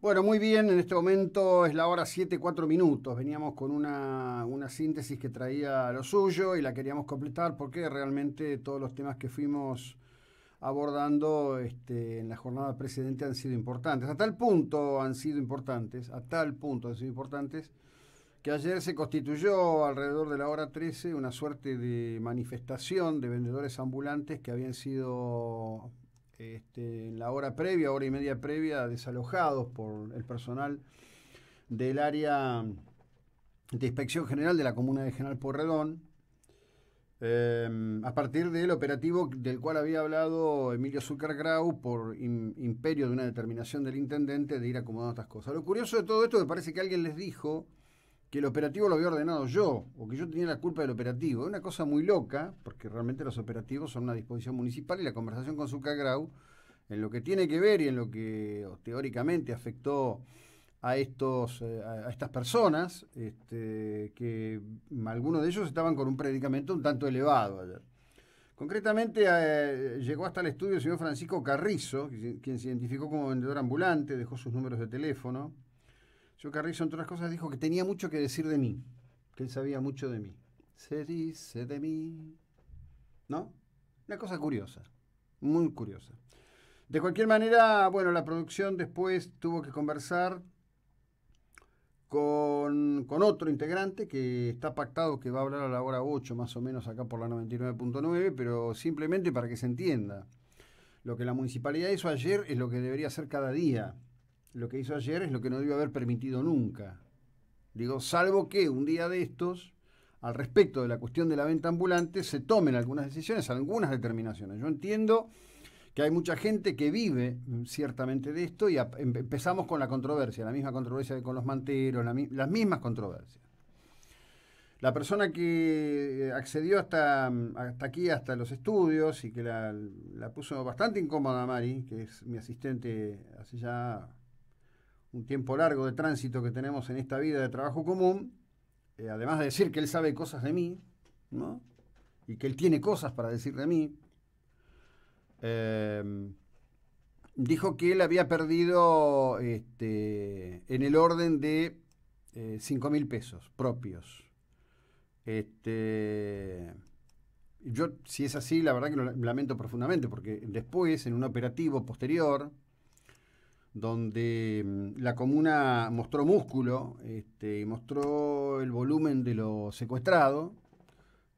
Bueno, muy bien, en este momento es la hora 7, 4 minutos. Veníamos con una, síntesis que traía lo suyo y la queríamos completar porque realmente todos los temas que fuimos abordando este, en la jornada precedente han sido importantes. A tal punto han sido importantes, a tal punto han sido importantes, que ayer se constituyó alrededor de la hora 13 una suerte de manifestación de vendedores ambulantes que habían sido este, en la hora previa, hora y media previa, desalojados por el personal del área de inspección general de la comuna de General Porredón, em, a partir del operativo del cual había hablado Emilio Zucker Grau por imperio de una determinación del intendente de ir acomodando estas cosas. Lo curioso de todo esto es que parece que alguien les dijo que el operativo lo había ordenado yo o que yo tenía la culpa del operativo. Es una cosa muy loca, porque realmente los operativos son una disposición municipal y la conversación con Grau, en lo que tiene que ver y en lo que teóricamente afectó a, estos, eh, a estas personas, este, que algunos de ellos estaban con un predicamento un tanto elevado ayer. Concretamente eh, llegó hasta el estudio el señor Francisco Carrizo, quien se identificó como vendedor ambulante, dejó sus números de teléfono, yo Carrizo, entre otras cosas, dijo que tenía mucho que decir de mí, que él sabía mucho de mí. Se dice de mí. ¿No? Una cosa curiosa, muy curiosa. De cualquier manera, bueno, la producción después tuvo que conversar con, con, otro integrante que está pactado que va a hablar a la hora 8 más o menos acá por la 99.9, pero simplemente para que se entienda. Lo que la municipalidad hizo ayer es lo que debería hacer cada día lo que hizo ayer es lo que no debió haber permitido nunca. Digo, salvo que un día de estos, al respecto de la cuestión de la venta ambulante, se tomen algunas decisiones, algunas determinaciones. Yo entiendo que hay mucha gente que vive mm, ciertamente de esto y empezamos con la controversia, la misma controversia con los manteros, las mismas controversias. La persona que eh, accedió hasta, mm, hasta aquí, hasta los estudios, y que la, puso bastante incómoda Mari, que es mi asistente hace ya un tiempo largo de tránsito que tenemos en esta vida de trabajo común, eh, además de decir que él sabe cosas de mí, Y que él tiene cosas para decir de mí, em, dijo que él había perdido este, en el orden de eh, mil pesos propios. Este, yo, si es así, la verdad que lo lamento profundamente, porque después, en un operativo posterior, donde mm, la comuna mostró músculo, este, y mostró el volumen de lo secuestrado.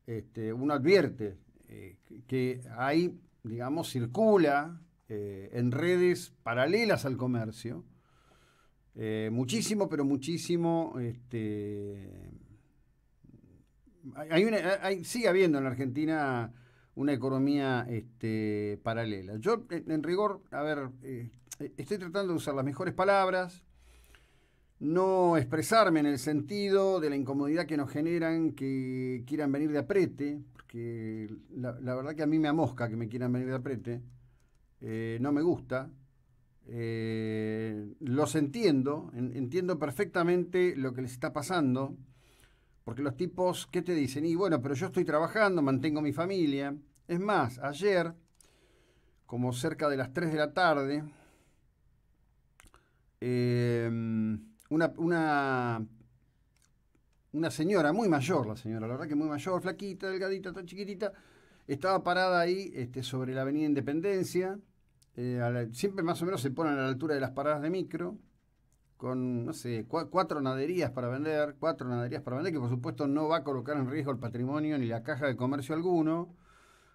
Este, uno advierte eh, que hay, digamos, circula eh, en redes paralelas al comercio, eh, muchísimo, pero muchísimo. Este, hay sigue habiendo en la Argentina una economía este, paralela. Yo, eh, en, rigor, a ver, eh, eh, estoy tratando de usar las mejores palabras, no expresarme en el sentido de la incomodidad que nos generan que quieran venir de aprete, porque la, verdad que a mí me amosca que me quieran venir de aprete, no me gusta, los entiendo, entiendo perfectamente lo que les está pasando, porque los tipos, ¿qué te dicen? Y bueno, pero yo estoy trabajando, mantengo mi familia. Es más, ayer, como cerca de las 3 de la tarde, em, una, una, señora, muy mayor la señora, la verdad que muy mayor, flaquita, delgadita, tan chiquitita, estaba parada ahí este, sobre la avenida Independencia. Eh, siempre más o menos se ponen a la altura de las paradas de micro con, no sé, cuatro naderías para vender, cuatro naderías para vender, que por supuesto no va a colocar en riesgo el patrimonio ni la caja de comercio alguno,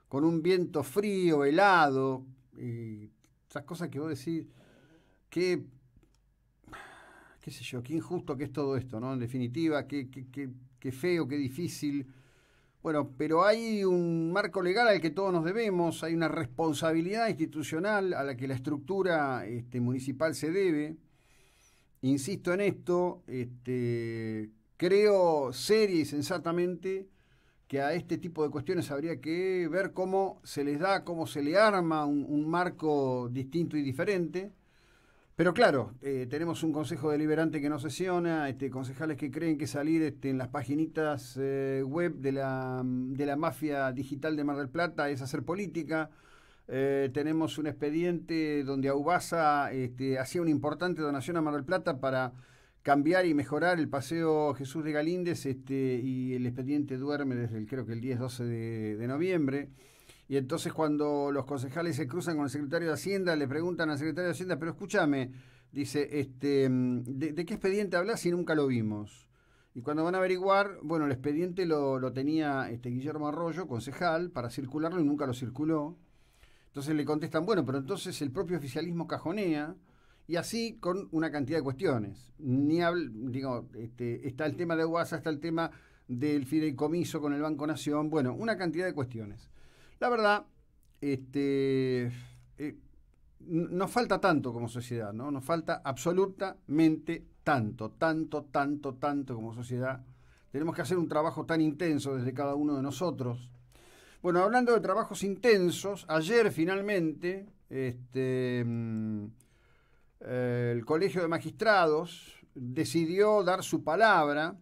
con un viento frío, helado, y esas cosas que vos decís, qué, qué sé yo, qué injusto que es todo esto, ¿no? En definitiva, qué, qué, qué, feo, qué difícil. Bueno, pero hay un marco legal al que todos nos debemos, hay una responsabilidad institucional a la que la estructura este, municipal se debe insisto en esto, este, creo seria y sensatamente que a este tipo de cuestiones habría que ver cómo se les da, cómo se le arma un, marco distinto y diferente. Pero claro, eh, tenemos un consejo deliberante que no sesiona, este, concejales que creen que salir este, en las paginitas eh, web de la mafia digital de Mar del Plata es hacer política. Eh, tenemos un expediente donde Aubasa este, hacía una importante donación a Manuel Plata para cambiar y mejorar el paseo Jesús de Galíndez este, y el expediente duerme desde el, creo que el 10-12 de, noviembre. Y entonces cuando los concejales se cruzan con el secretario de Hacienda, le preguntan al secretario de Hacienda, pero escúchame, dice, este, ¿de, qué expediente hablas si nunca lo vimos? Y cuando van a averiguar, bueno, el expediente lo, lo tenía este Guillermo Arroyo, concejal, para circularlo y nunca lo circuló. Entonces le contestan, bueno, pero entonces el propio oficialismo cajonea, y así con una cantidad de cuestiones. Ni digo, este, está el tema de UASA, está el tema del fideicomiso con el Banco Nación, bueno, una cantidad de cuestiones. La verdad, este, eh, nos falta tanto como sociedad, ¿no? Nos falta absolutamente tanto, tanto, tanto, tanto como sociedad. Tenemos que hacer un trabajo tan intenso desde cada uno de nosotros bueno, hablando de trabajos intensos, ayer finalmente este, mm, el Colegio de Magistrados decidió dar su palabra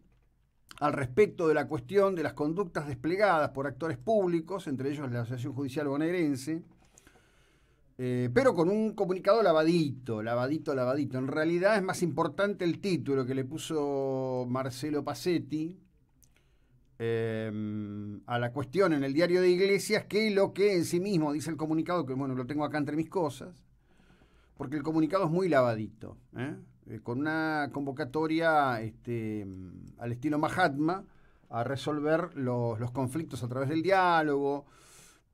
al respecto de la cuestión de las conductas desplegadas por actores públicos, entre ellos la Asociación Judicial Bonaerense, eh, pero con un comunicado lavadito, lavadito, lavadito. En realidad es más importante el título que le puso Marcelo Pacetti, Em, a la cuestión en el diario de Iglesias que lo que en sí mismo dice el comunicado, que bueno, lo tengo acá entre mis cosas, porque el comunicado es muy lavadito, ¿eh? Eh, con una convocatoria este, al estilo Mahatma a resolver los, los, conflictos a través del diálogo.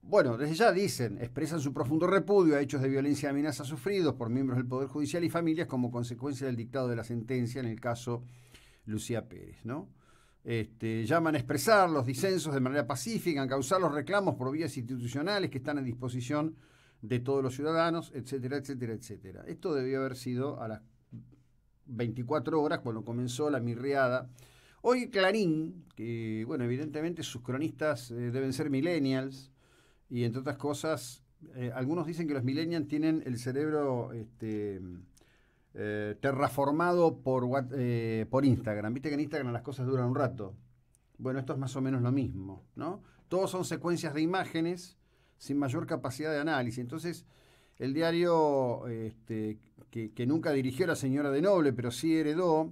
Bueno, desde ya dicen, expresan su profundo repudio a hechos de violencia y amenazas sufridos por miembros del Poder Judicial y familias como consecuencia del dictado de la sentencia en el caso Lucía Pérez, ¿no? Este, llaman a expresar los disensos de manera pacífica, a causar los reclamos por vías institucionales que están a disposición de todos los ciudadanos, etcétera, etcétera, etcétera. Esto debió haber sido a las 24 horas cuando comenzó la mirriada. Hoy Clarín, que bueno, evidentemente sus cronistas eh, deben ser millennials, y entre otras cosas, eh, algunos dicen que los millennials tienen el cerebro este, eh, terraformado por, eh, por Instagram. Viste que en Instagram las cosas duran un rato. Bueno, esto es más o menos lo mismo, ¿no? Todos son secuencias de imágenes sin mayor capacidad de análisis. Entonces, el diario este, que, nunca dirigió la señora de Noble, pero sí heredó,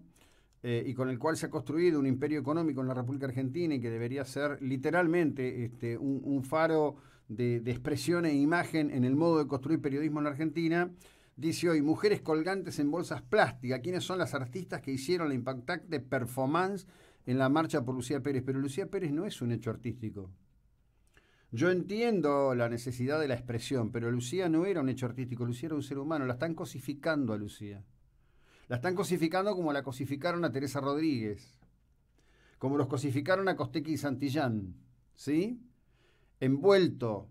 eh, y con el cual se ha construido un imperio económico en la República Argentina y que debería ser literalmente este, un, faro de, de expresión e imagen en el modo de construir periodismo en la Argentina, Dice hoy, mujeres colgantes en bolsas plásticas. ¿Quiénes son las artistas que hicieron la impactante performance en la marcha por Lucía Pérez? Pero Lucía Pérez no es un hecho artístico. Yo entiendo la necesidad de la expresión, pero Lucía no era un hecho artístico, Lucía era un ser humano. La están cosificando a Lucía. La están cosificando como la cosificaron a Teresa Rodríguez, como los cosificaron a Costequi y Santillán, ¿sí? Envuelto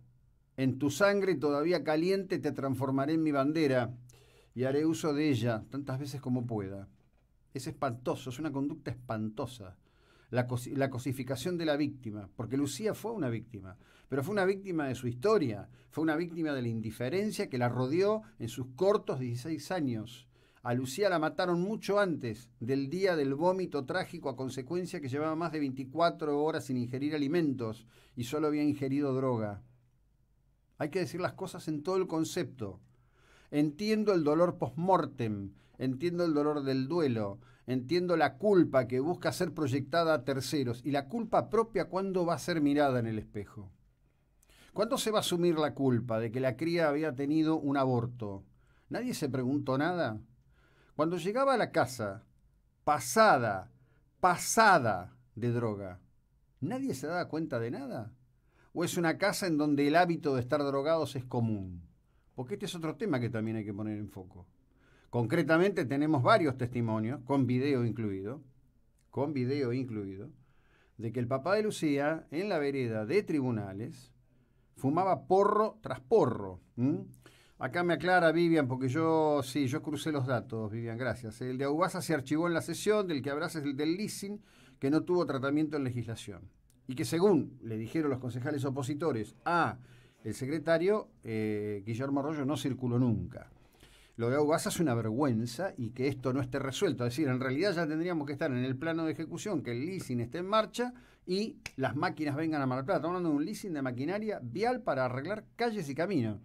en tu sangre todavía caliente te transformaré en mi bandera y haré uso de ella tantas veces como pueda. Es espantoso, es una conducta espantosa. La, cosificación de la víctima, porque Lucía fue una víctima, pero fue una víctima de su historia, fue una víctima de la indiferencia que la rodeó en sus cortos 16 años. A Lucía la mataron mucho antes del día del vómito trágico a consecuencia que llevaba más de 24 horas sin ingerir alimentos y solo había ingerido droga. Hay que decir las cosas en todo el concepto. Entiendo el dolor post-mortem, entiendo el dolor del duelo, entiendo la culpa que busca ser proyectada a terceros y la culpa propia cuando va a ser mirada en el espejo. ¿Cuándo se va a asumir la culpa de que la cría había tenido un aborto? Nadie se preguntó nada. Cuando llegaba a la casa, pasada, pasada de droga, ¿nadie se daba cuenta de nada? o es una casa en donde el hábito de estar drogados es común? Porque este es otro tema que también hay que poner en foco. Concretamente tenemos varios testimonios, con video incluido, con video incluido, de que el papá de Lucía, en la vereda de tribunales, fumaba porro tras porro. Acá me aclara Vivian, porque yo, sí, yo crucé los datos, Vivian, gracias. El de aguasa se archivó en la sesión, del que habrás es el del leasing, que no tuvo tratamiento en legislación y que según le dijeron los concejales opositores a el secretario, eh, Guillermo Arroyo no circuló nunca. Lo de Aubasa es una vergüenza y que esto no esté resuelto. Es decir, en realidad ya tendríamos que estar en el plano de ejecución, que el leasing esté en marcha y las máquinas vengan a Mar Plata. hablando de un leasing de maquinaria vial para arreglar calles y caminos.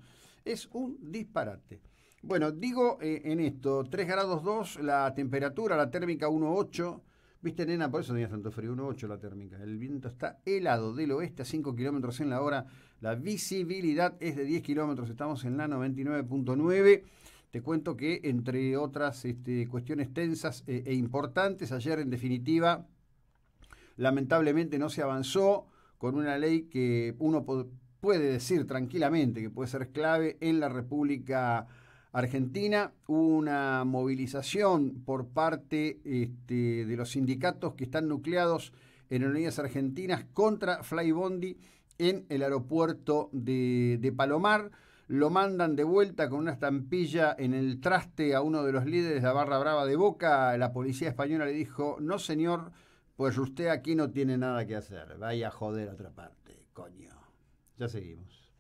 Es un disparate. Bueno, digo eh, en esto, 3 grados 2 la temperatura, la térmica 1.8 Viste, nena, por eso tenía tanto frío, 1.8 la térmica. El viento está helado del oeste a 5 kilómetros en la hora. La visibilidad es de 10 kilómetros. Estamos en la 99.9. Te cuento que, entre otras este, cuestiones tensas e, e importantes, ayer en definitiva, lamentablemente no se avanzó con una ley que uno puede decir tranquilamente que puede ser clave en la República Argentina, una movilización por parte este, de los sindicatos que están nucleados en Unidas Argentinas contra Flybondi en el aeropuerto de, de, Palomar. Lo mandan de vuelta con una estampilla en el traste a uno de los líderes de la barra brava de Boca. La policía española le dijo, no señor, pues usted aquí no tiene nada que hacer. Vaya a joder a otra parte, coño. Ya seguimos.